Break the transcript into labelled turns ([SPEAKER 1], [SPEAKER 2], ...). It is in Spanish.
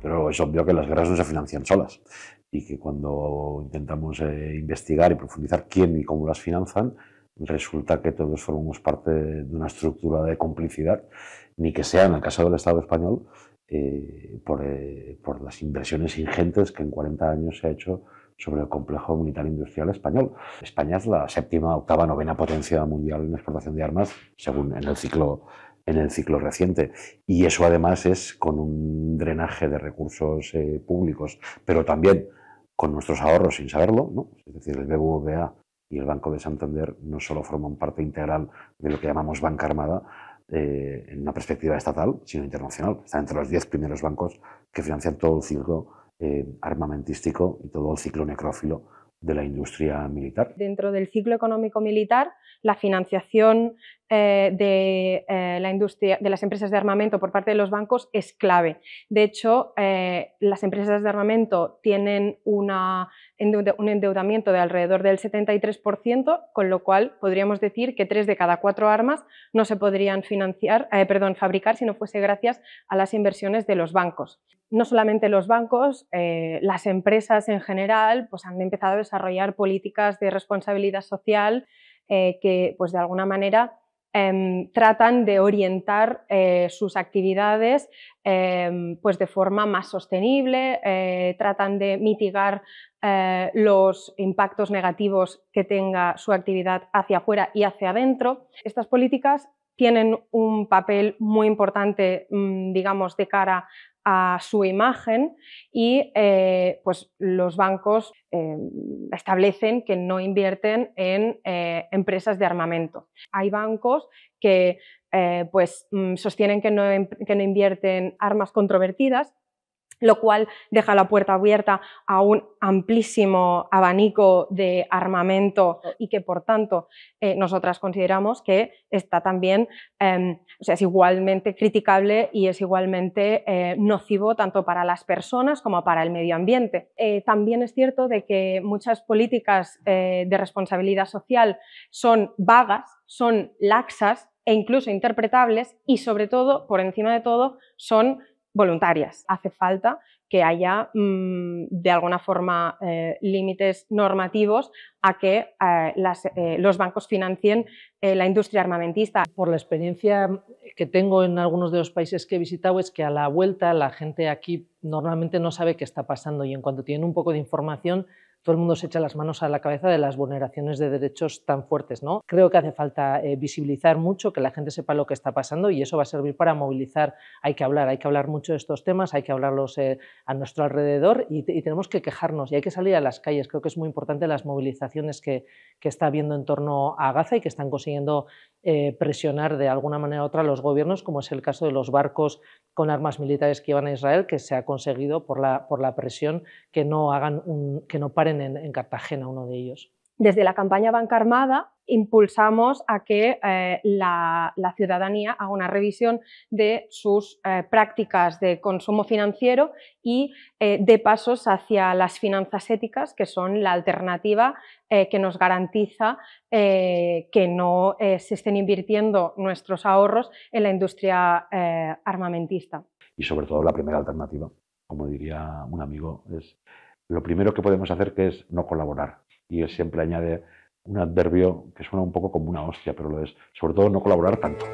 [SPEAKER 1] pero es obvio que las guerras no se financian solas y que cuando intentamos eh, investigar y profundizar quién y cómo las finanzan, resulta que todos formamos parte de una estructura de complicidad, ni que sea en el caso del Estado español, eh, por, eh, por, las inversiones ingentes que en 40 años se ha hecho sobre el complejo militar industrial español. España es la séptima, octava, novena potencia mundial en exportación de armas, según en el ciclo en el ciclo reciente. Y eso además es con un drenaje de recursos eh, públicos, pero también con nuestros ahorros sin saberlo, ¿no? Es decir, el BBVA y el Banco de Santander no solo forman parte integral de lo que llamamos banca armada eh, en una perspectiva estatal, sino internacional. Están entre los diez primeros bancos que financian todo el ciclo eh, armamentístico y todo el ciclo necrófilo de la industria militar.
[SPEAKER 2] Dentro del ciclo económico militar, la financiación eh, de, eh, la industria, de las empresas de armamento por parte de los bancos es clave. De hecho, eh, las empresas de armamento tienen una, un endeudamiento de alrededor del 73%, con lo cual podríamos decir que tres de cada cuatro armas no se podrían financiar, perdón, fabricar si no fuese gracias a las inversiones de los bancos. No solamente los bancos, las empresas en general pues han empezado a desarrollar políticas de responsabilidad social que pues de alguna manera Em, tratan de orientar eh, sus actividades em, pues de forma más sostenible, eh, tratan de mitigar eh, los impactos negativos que tenga su actividad hacia afuera y hacia adentro. Estas políticas tienen un papel muy importante, mm, digamos, de cara a su imagen y eh, pues los bancos eh, establecen que no invierten en eh, empresas de armamento. Hay bancos que pues, mm, sostienen que no, em, que no invierten armas controvertidas lo cual deja la puerta abierta a un amplísimo abanico de armamento oh. y que, por tanto, eh, nosotras consideramos que está también, em, o sea, es igualmente criticable y es igualmente eh, nocivo tanto para las personas como para el medio ambiente. Eh, también es cierto de que muchas políticas de responsabilidad social son vagas, son laxas e incluso interpretables y, sobre todo, por encima de todo, son voluntarias. Hace falta que haya mm, de alguna forma eh, límites normativos a que eh, eh, los bancos financien la industria armamentista. Por la experiencia que tengo en algunos de los países que he visitado es que a la vuelta la
[SPEAKER 3] gente aquí normalmente no sabe qué está pasando y en cuanto tienen un poco de información todo el mundo se echa las manos a la cabeza de las vulneraciones de derechos tan fuertes. ¿no? Creo que hace falta eh, visibilizar mucho, que la gente sepa lo que está pasando y eso va a servir para movilizar. Hay que hablar, hay que hablar mucho de estos temas, hay que hablarlos eh, a nuestro alrededor y, tenemos que quejarnos y hay que salir a las calles. Creo que es muy importante las movilizaciones que, está habiendo en torno a Gaza y que están consiguiendo eh, presionar de alguna manera u otra a los gobiernos, como es el caso de los barcos con armas militares que iban a Israel, que se ha conseguido por la, por la presión que no, hagan un, que no paren en, Cartagena, uno de ellos.
[SPEAKER 2] Desde la campaña Banca Armada impulsamos a que eh, la, ciudadanía haga una revisión de sus eh, prácticas de consumo financiero y eh, de pasos hacia las finanzas éticas, que son la alternativa que nos garantiza que no se estén invirtiendo nuestros ahorros en la industria armamentista.
[SPEAKER 1] Y sobre todo la primera alternativa, como diría un amigo, es lo primero que podemos hacer que es no colaborar. Y él siempre añade un adverbio que suena un poco como una hostia, pero lo es, sobre todo no colaborar tanto.